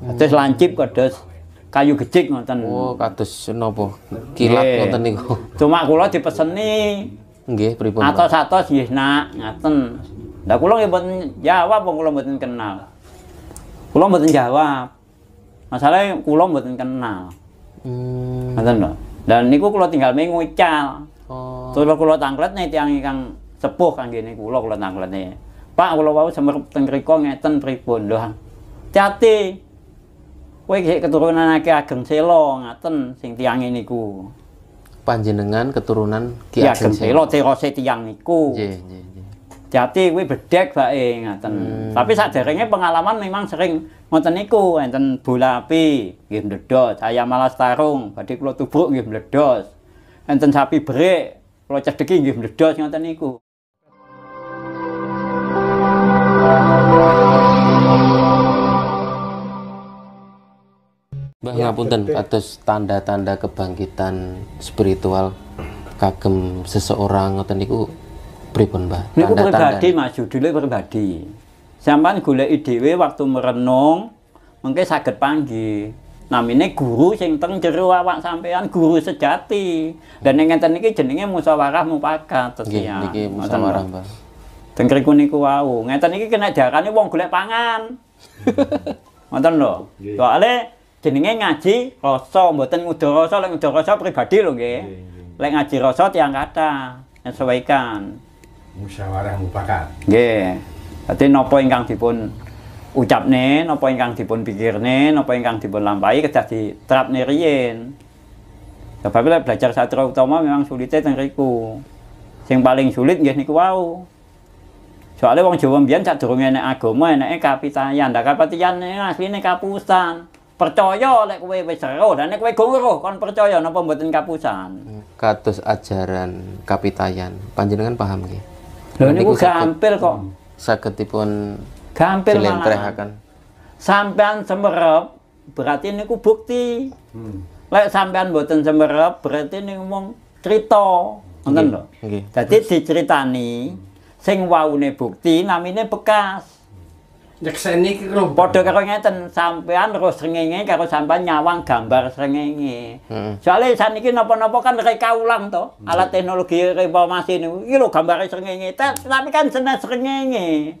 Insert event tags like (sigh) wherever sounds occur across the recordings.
Kados lancip kados kayu gejik ngoten. Oh, kados napa? Kilat yeah. ngoten niku. Cuma kula dipeseni nggih pripun. atau satu nggih, Nak, ngaten. Lah kula nggih mboten jawab wong kula mboten kenal. Kula mboten jawab. Masalahe kula mboten kenal. Hmm. Ngoten lho. Dan niku kula tinggal mengucal. Oh. Terus kula nih tiyang ingkang sepuh kangge niku kula kula nih Pak kula wau semerep teng mriko ngeten pripun doang Cati kowe keturunan Ki Ageng Selo ngaten sing tianginiku. niku. Panjenengan keturunan Ki Ageng Selo tirose tiang niku. Nggih, nggih, nggih. Jati kuwi bedhek bae ngaten. Hmm. Tapi saderenge pengalaman memang sering ngoten niku enten bola api nggih ayam malas tarung, badhe kula tubruk nggih mledos. Enten sapi bere, kula cedheki nggih mledos ngoten niku. Mbah ya, ngapunten atas tanda-tanda kebangkitan spiritual kagem seseorang ngoten niku pripun Mbah? Niku pribadi Mas judule pribadi. Sampeyan goleki dhewe waktu merenung mungkin sakit panggih. Namine guru sing teng jero awak sampean guru sejati. Dan yang ngenten ya. niki jenenge musyawarah mufakat tetia. Nggih niki musyawarah Mbah. Teng kriku niku wau. Ngenten iki kena diarani wong golek pangan. (laughs) Ngoten lho. soalnya jenenge ngaji rasa mboten ngudara rasa lek ngudara rasa pribadi lho nggih. Iya, iya, iya. Lek ngaji rasa tiang kata nyesuaikan. Musyawarah mufakat. Nggih. Dadi napa ingkang dipun ucapne, napa ingkang dipun pikirne, napa ingkang dipun lampahi kedah diterapne riyin. Sebab lek belajar sastra utama memang sulitnya teng riku. Sing paling sulit nggih niku wau. Soalnya wong Jawa mbiyen sadurunge enek agama eneke kapitayan. Lah kapitayan asline kapusan percaya lek kowe wis seru dan nek kowe guru kon percaya napa mboten kapusan kados ajaran kapitayan panjenengan paham nggih lho niku gampil kok sagetipun gampil lentrehaken sampean semerep berarti niku bukti hmm. lek sampean mboten semerep berarti niku mung cerita ngoten lho dadi diceritani sing waune bukti namine bekas nyekseni kalo padha karo ngeten sampean terus srengenge karo sampean nyawang gambar srengenge hmm. soalnya saniki nopo-nopo kan reka ulang to hmm. alat teknologi reformasi niku iki lho gambare srengenge tapi kan senes srengenge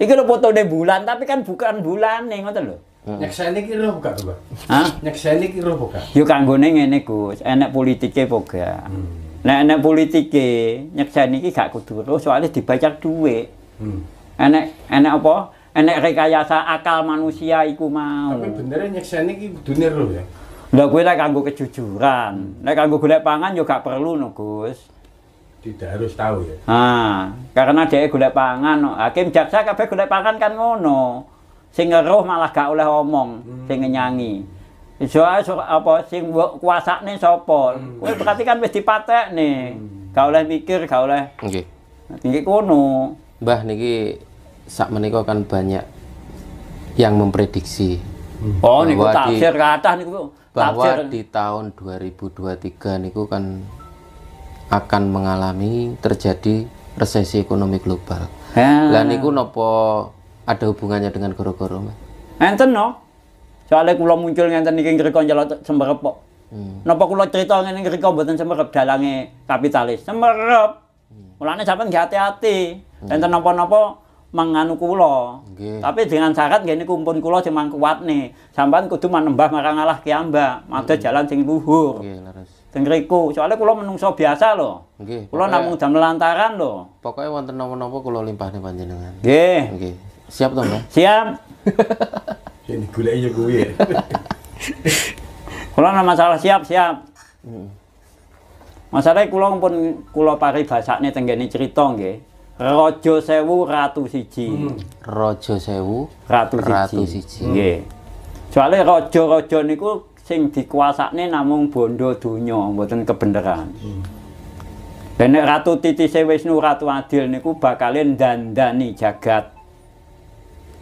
iki lho fotone bulan tapi kan bukan bulan nih ngoten lho hmm. nyekseni ki lho buka Mbak Hah nyekseni ki lho buka yo kanggone ngene Gus enak politike poga hmm. nek enek politike nyekseni ki gak kudu soalnya dibayar duit hmm enek enek apa enek rekayasa akal manusia iku mau tapi bener nyekseni ki dunia lho ya Lah gue lek kanggo kejujuran, lek kanggo golek pangan yo gak perlu no, Gus. Tidak harus tahu ya. Ah, karena dia golek pangan, no. hakim jaksa kabeh golek pangan kan ngono. Sing ngeruh malah gak oleh omong, hmm. sing nyanyi. Soal so, apa sing kuasane sapa? Hmm. Kowe berarti kan wis dipatekne. Hmm. Gak oleh mikir, gak oleh. Nggih. Okay. Tinggi kono. Mbah niki sak menika kan banyak yang memprediksi. Oh niku tafsir kathah niku bahwa tafsir. di tahun 2023 niku kan akan mengalami terjadi resesi ekonomi global. Lah niku nopo ada hubungannya dengan goro-goro, Mas? Enten no. Soale kula muncul ngenten niki ngriko njaluk sembarep kok. Hmm. Napa kula cerita ngene ngriko mboten sembarep dalange kapitalis. Sembarep. Hmm. Mulane sampean nggak hati-hati. Enten nopo-nopo menganu kulo. Okay. Tapi dengan syarat gini kumpul kula sing kuat nih. kudu manembah marang Allah ngalah Amba, madhe hmm. jalan sing luhur. okay, soalnya kulo menungso biasa loh. kulo Okay, kula namung jam lantaran loh. Pokoknya wonten nopo-nopo kulo limpah nih panjenengan. Okay. Okay. Siap dong? Mbak? Siap. (laughs) Ini digoleki yo gue. ya. Kulo nama masalah siap-siap. Hmm. Masalah kulo pun kulo pari nih tenggene cerita Rojosewu Sewu Ratu Siji. Hmm. Sewu Ratu Siji. Ratu Siji. rojo Soale ku sing niku sing dikuasakne namung bondo dunyo, mboten kebenaran. Hmm. Dan Ratu titi Wisnu Ratu Adil niku bakale ndandani jagat.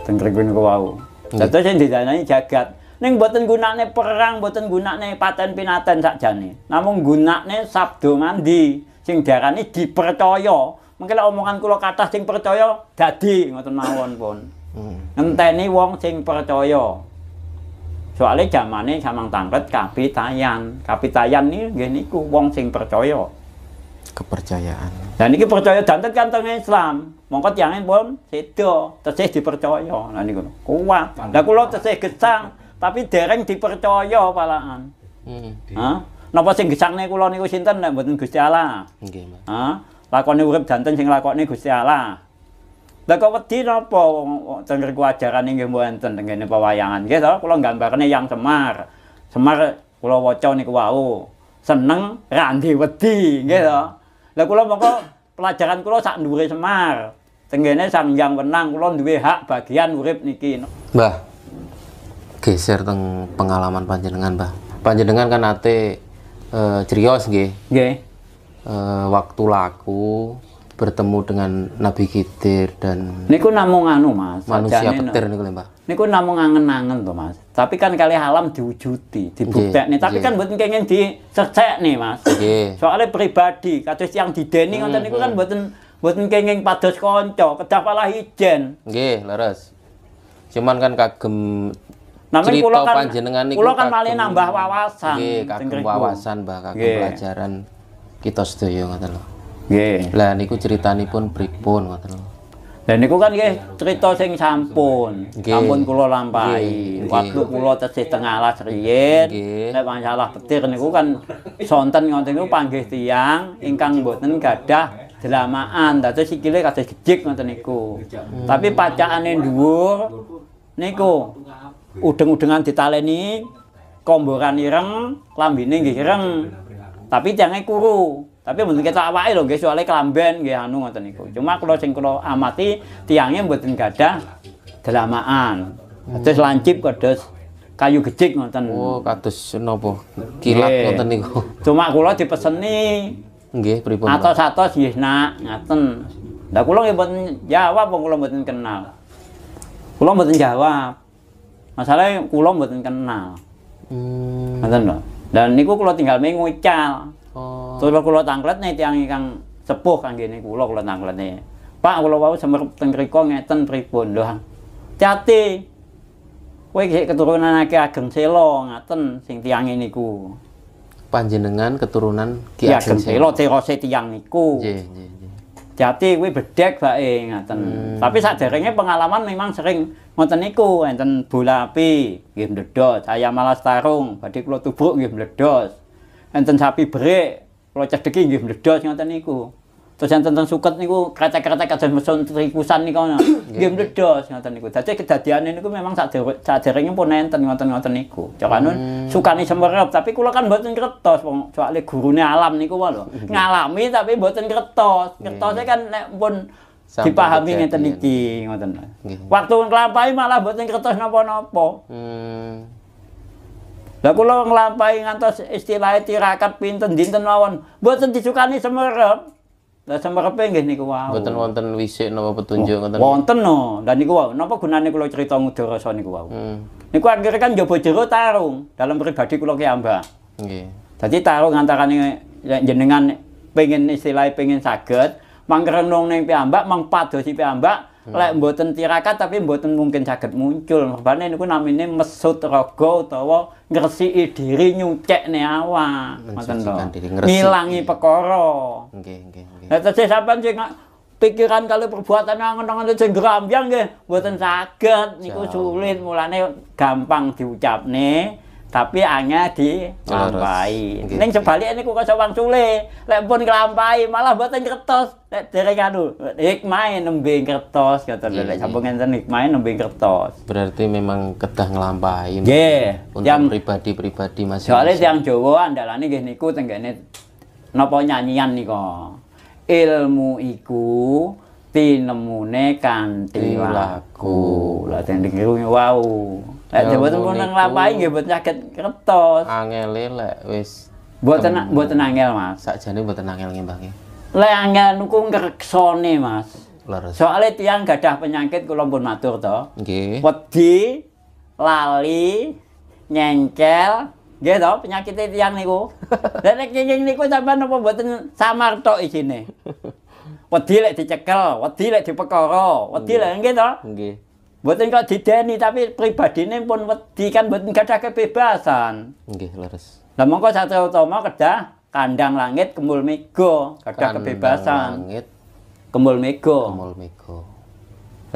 Teng kene wau. Dadi sing didandani jagat. Ning boten gunane perang, boten gunane paten pinaten sakjane. Namung gunane sabdo mandi sing diarani dipercaya mengke lek omongan kula kathah sing percaya jadi ngoten mawon pun. Hmm. Ngenteni wong sing percaya. Soale jamane samang tangket kapitayan. Kapitayan iki gini ku wong sing percaya. Kepercayaan. Dan ini percaya dantet kan teng Islam. Mongko tiyang pun itu tesih dipercaya. Lah niku kuat. Lah kula tesih gesang tapi dereng dipercaya palaan. Hmm. Napa sing gesang nih kula niku sinten nih mboten Gusti Allah? Nggih, Mas lakoni urip janten sing lakoni Gusti Allah Lah kok wedi napa wong teng ajaran nggih wonten teng pewayangan nggih to kula gambarne yang Semar. Semar kula waca niku wau. Seneng randi wedi nggih to. Lah kula mongko pelajaran kula sak ndure Semar. tengene kene Sang Hyang Wenang kula duwe hak bagian urip niki. Mbah. Geser teng pengalaman panjenengan, Mbah. Panjenengan kan ate e, uh, nggih. Nggih uh, waktu laku bertemu dengan Nabi Khidir dan niku namung anu Mas manusia petir niku Mbak niku namung angen-angen to Mas tapi kan kali alam diwujuti nih tapi yeah. kan mboten di dicecek nih Mas yeah. soalnya pribadi kados yang di ngoten mm -hmm. niku kan mhm. mboten mboten kengen padus kanca kedah malah ijen nggih leres cuman kan kagem Namun cerita kan, panjenengan niku kan malah nambah wawasan nggih kagem wawasan Mbak kagem yeah. pelajaran kita sedaya ngoten lho. Nggih. Lah niku critanipun pripun ngoten lho. Lah niku kan nggih crita sing sampun. Sampun kula lampahi. Waktu kula tesih teng alas riyin. Nek salah petir niku kan sonten ngoten niku panggih tiyang ingkang mboten gadah dramaan. Dados sikile kados gejik ngoten niku. Hmm. Tapi pacakane dhuwur niku udeng-udengan ditaleni komboran ireng, lambine nggih ireng. Tapi jangan kuru. Tapi mungkin kita awake lho guys soalnya kelamben nggih anu ngoten niku. Cuma kalau sing kalau amati tiangnya buatin gada, delamaan. Terus hmm. lancip kados kayu gejik ngoten. Oh, kados napa? Kilat ngoten niku. Cuma kula dipeseni nggih pripun. atau satu sih nak ngaten. Lah kalau nggih buatin jawab pun kalau buatin kenal. kalau buatin jawab. Masalahnya kalau buatin kenal. Hmm. Ngoten dan niku kula tinggal mengu ical. Oh. Terus kula nih tiyang ingkang sepuh kangge niku kula kula nih, Pak kula wau semerep teng mriku ngeten pripun doang, cati, Kowe keturunan akeh ageng selo ngaten sing tiyang niku. Panjenengan keturunan Ki Ageng Selo terose tiyang niku. Nggih, nggih jati kuwi bedek bae ngaten. Hmm. Tapi saderenge pengalaman memang sering ngoten niku enten bola api nggih mledhos, saya malas tarung, badhe kula tubruk nggih mledhos. Enten sapi berik, kula cedheki nggih mledhos ngoten niku. Terus yang tentang suket niku kretek-kretek kados mesun nih niku ana. game dedos ngoten niku. Dadi ini niku memang saderenge pun enten ngoten-ngoten niku. Jokanun hmm. sukani semerep tapi kula kan mboten kretos wong soalé gurune alam niku wae lho. (laughs) Ngalami tapi mboten kretos. Kretose iya, iya. kan nek pun dipahami ngeten iki ngoten. Waktu nglampahi malah mboten kretos napa-napa. Hmm. Lah kula nglampahi ngantos istilahnya tirakat pinten dinten mawon mboten disukani semerep. Lah samarepe nggih niku wau. Mboten wonten wisik napa petunjuk ngoten. Wonten no. Lah niku wau. Napa gunane kula crita ngudarasa niku wau? Hmm. Niku akhirnya kan njaba jero tarung dalam pribadi kula ki ambah. Nggih. Dadi tarung antarane jenengan pengen istilahnya pengen saged mangkrenung ning piyambak mangpadosi piyambak hmm. lek mboten tirakat tapi mboten mungkin saged muncul mergane niku namine mesut rogo utawa ngresiki diri nyucekne awak ngoten to kan ngilangi perkara nggih nggih nggih lha sampean sing pikiran kalau perbuatan angen-angen sing grambyang nggih mboten saged niku sulit mulane gampang diucapne tapi hanya di kelampai. Gitu. Neng sebalik ini kuka sawang sule, lek pun kelampai malah buatan kertas, lek dari anu, kado, hikmain nembing kertas kata hmm. lek iya. sambung enten hikmain nembing kertas. Berarti memang kedah ngelampai. Yeah, untuk pribadi-pribadi masing-masing. Soalnya yang Jawa gini ku niku ini, nopo nyanyian kok, Ilmu iku tinemune kanti laku. Lah teng Wow. Lek ya jabatan pun nang lapai nggih buat nyakit kertos. wes. Buat e, wis. Mboten mboten angel, Mas. Sakjane mboten angel nggih, Mbah. Lek angel niku ngreksone, Mas. Leres. Soale tiyang gadah penyakit kula pun matur to. Nggih. Wedi, lali, nyengkel, nggih to Penyakit tiyang niku. Dan (laughs) nek nyengkel niku sampean napa mboten samar tok isine. (laughs) Wedi lek dicekel, wedi lek dipekara, wedi lek nggih to. Nggih kalau di dideni tapi pribadinya pun wedi kan gak ada kebebasan. Nggih, leres. Lah mongko satu utama kerja kandang langit kemul mego, kerja kebebasan. Langit kemul mega. Kemul mega.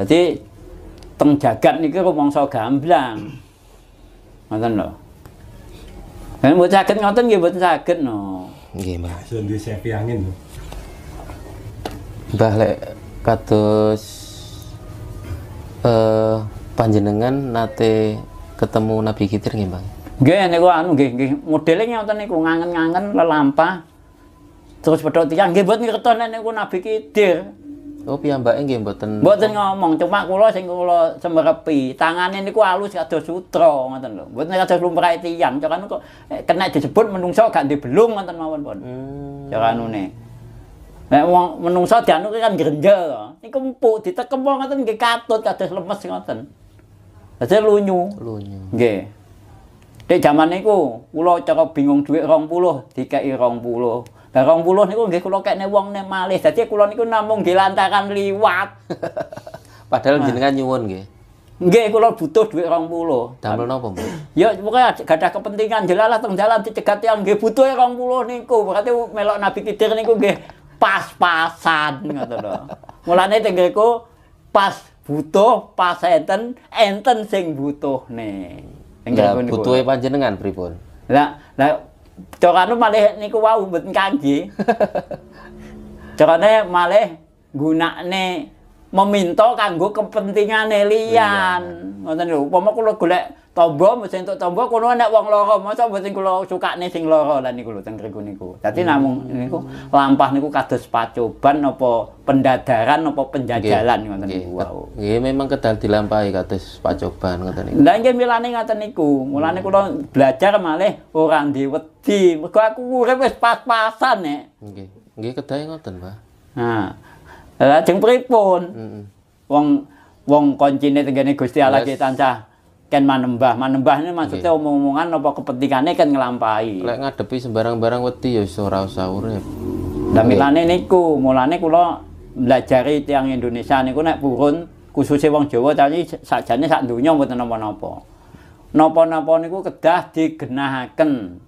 nih teng jagat niki rumangsa gamblang. Ngoten lho. Kan mboten saged ngoten nggih mboten sakit no. Nggih, Mbah. di sepi angin lho. Mbah lek eh, panjenengan nate ketemu Nabi Khidir nggih, Bang? Nggih, niku anu nggih nggih modele ngoten niku ngangen-ngangen lelampah. Terus pedhok tiyang nggih mboten ketone niku Nabi Khidir. Oh piyambake nggih mboten. Mboten ngomong, cuma kula sing kula semerepi. Tangane niku alus kados sutra ngoten lho. Mboten kados lumrahe tiyang, cok kok eh, kena disebut menungso gak dibelung ngoten mawon pun. Hmm. Cok anune. Nek wong menungso dianuk kan grenjel to. Niku empuk ditekem wae ngoten nggih katut kados lemes ngoten. Dadi lunyu. Lunyu. Nggih. Dek jaman niku kula cara bingung dhuwit 20 dikeki 20. Lah 20 niku nggih kula kekne wong ne malih. Dadi kula niku namung nggih lantaran liwat. (laughs) Padahal nah. jenengan nyuwun nggih. Nggih kula butuh dhuwit 20. Damel napa, Bu? Ya pokoke gadah kepentingan jelalah teng dalan dicegat yang nggih butuhe 20 niku. Berarti melok Nabi Khidir niku nggih pas-pasan ngono lho. Mulane tenggeku pas butuh pas enten enten sing butuhne. Tenggeku butuh Butuhe panjenengan pripun? Lah lah carane malih niku wau mboten kangge. (laughs) carane malih gunakne meminta kanggo kepentingan liyan. Iya. Ngoten lho, upama kula golek tamba mesti entuk tamba kono nek wong lara, masa mesti kula sukane sing lara lan niku lho teng niku. Dadi hmm. namung niku lampah niku kados pacoban apa pendadaran apa penjajalan ngoten niku Nggih, memang kedal dilampahi kados pacoban ngoten niku. Lah nggih milane ngoten niku. Mulane kula belajar malih ora ndi wedi. Mergo aku urip wis pas-pasan nek. Nggih. Nggih kedah ngoten, Pak. Nah, lah jeng pripun? Heeh. Wong wong koncine tenggene Gusti Allah ki tansah ken manembah. Manembah ini maksudnya omong-omongan apa kepentingannya kan ngelampai. Lek ngadepi sembarang barang wedi ya iso ora usah urip. Lah milane niku, mulane kula belajari tiang Indonesia niku nek purun khususnya wong Jawa tapi sajane sak donya mboten napa-napa. Napa-napa niku kedah digenahaken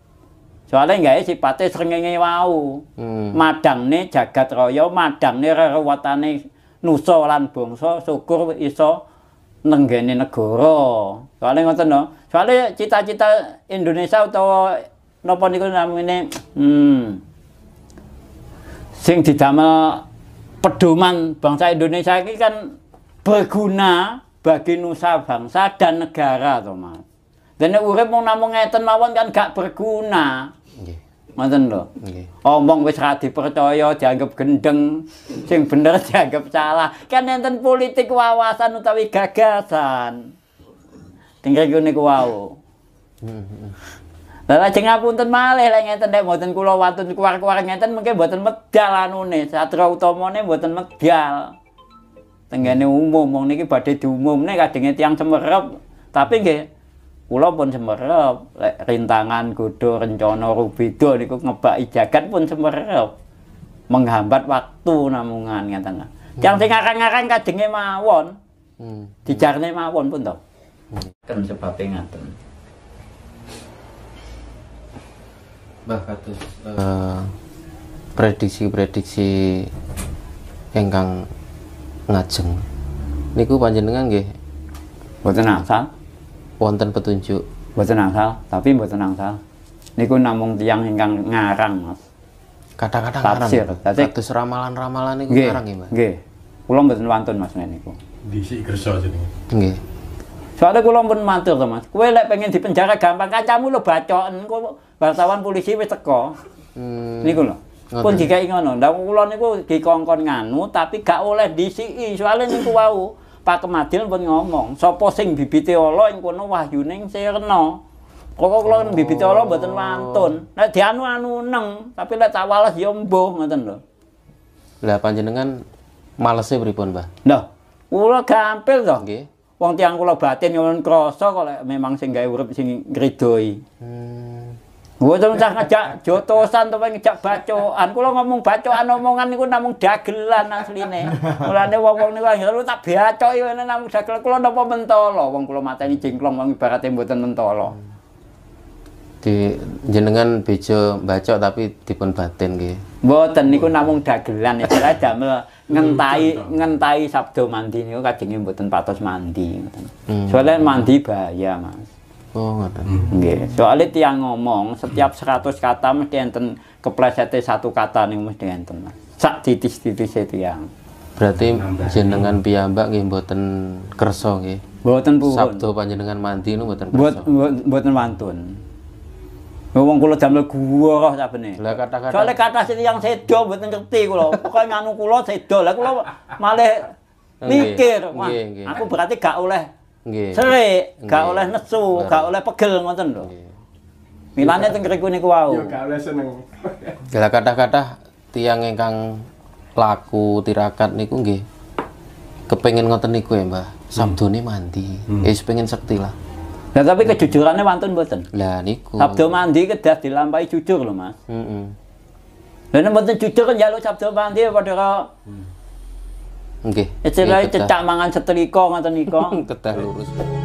Soalnya nggak sifatnya srengenge wau. Hmm. Madangne jagat madang nih reruwatane nih lan bongsol syukur iso nenggeni negoro Soalnya ngoten no. Soalnya cita-cita Indonesia atau nopo niku namanya hmm sing didamel pedoman bangsa Indonesia ini kan berguna bagi nusa bangsa dan negara to, Mas. yang urip mau namung ngeten mawon kan gak berguna. Mantan lo, okay. omong wis rati percaya dianggap gendeng, sing bener (laughs) dianggap salah. Kan nenten politik wawasan utawi gagasan. Tinggal gue niku wau. Hmm. Lalu aja ngapunten malih lah ngeten deh, buatan kulo watun kuar-kuar, ngeten mungkin buatan medal anu nih, satria utomo nih buatan medal. Tenggane umum, mong niki badai di umum nih kadangnya tiang cemerlang, tapi gak. kula pun semerep rintangan kudu rencana rubido niku ngebaki jagat pun semerep menghambat waktu namungan ngeten hmm. yang sing hmm. ngarang-ngarang kadenge mawon hmm. dijarne mawon pun to hmm. kan sebabe ngaten Mbah kados uh, prediksi-prediksi ingkang ngajeng niku panjenengan nggih mboten asal wonten petunjuk mboten angsal tapi mboten angsal niku namung tiang ingkang ngarang Mas kadang-kadang tafsir dadi kados ramalan-ramalan niku ngarang nggih nggih kula mboten wantun Mas niku dhisik kersa jenenge nggih Soalnya kula pun matur to Mas. Kowe lek pengen dipenjara gampang kacamu lo bacoken kok wartawan polisi wis teko. Hmm. Niku lho. Pun dikai ngono. Lah kula niku dikongkon nganu tapi gak oleh disi soalnya niku wau. Pak Kemadil pun ngomong, sapa sing bibite Allah ing kono wahyune sirna. Kok kula kan bibite Allah mboten mantun. Nek dianu-anu neng, tapi nek tak wales ya mbuh ngoten lho. Lah panjenengan malese pripun, Mbah? Nah, kula gampil to, nggih. Wong tiyang kula batin ngono krasa kok memang sing gawe urip sing ngridoi. Hmm. gue usah ngejak jotosan tuh pengen ngejak bacokan. Kula ngomong bacokan omongan niku namung dagelan asli nih, Mulane wong-wong niku lu tak iya ngene namung dagel kula nopo mentolo wong mata ini jengklong wong ibarate mboten mentolo. Di jenengan bejo bacok tapi dipun batin nggih. Mboten niku namung dagelan istilah damel ngentai ngentai sabdo mandi niku kacengin mboten patos mandi hmm. Soalnya mandi bahaya, Mas. Oh, ngoten. Hmm. Nggih. Okay. Soale ngomong setiap 100 kata mesti enten keplesete satu kata nih mesti enten. Sak titis titis tiyang. Berarti nah, jenengan piyambak nggih mboten kersa nggih. Mboten pun. Sabdo panjenengan mandi niku mboten kersa. Mboten mantun. Wong kula jam legu kok sabene. Lah kata-kata. Soale kata sing yang sedo mboten ngerti kula. Pokoke nganu kula sedo. Lah kula malah mikir, aku berarti gak oleh Nggih. Serik, gak oleh nesu, gak oleh pegel ngoten lho. Milane teng ngriku niku wau. gak oleh seneng. (laughs) Lah kathah-kathah tiang ingkang laku tirakat niku nggih. Kepengin ngoten niku ya, Mbah. Hmm. Sabdone mandi. Hmm. Eh ya, pengen sekti lah. Nah tapi kejujurannya wantun boten. Lah niku. Sabdo mandi kedah dilampahi jujur loh mas. Mm -hmm. jujur kan jaluk sabdo mandi ya padha hmm. Nggih. Okay. Cedhak cecak mangan setrika ngoten nika. (laughs) Kedah lurus.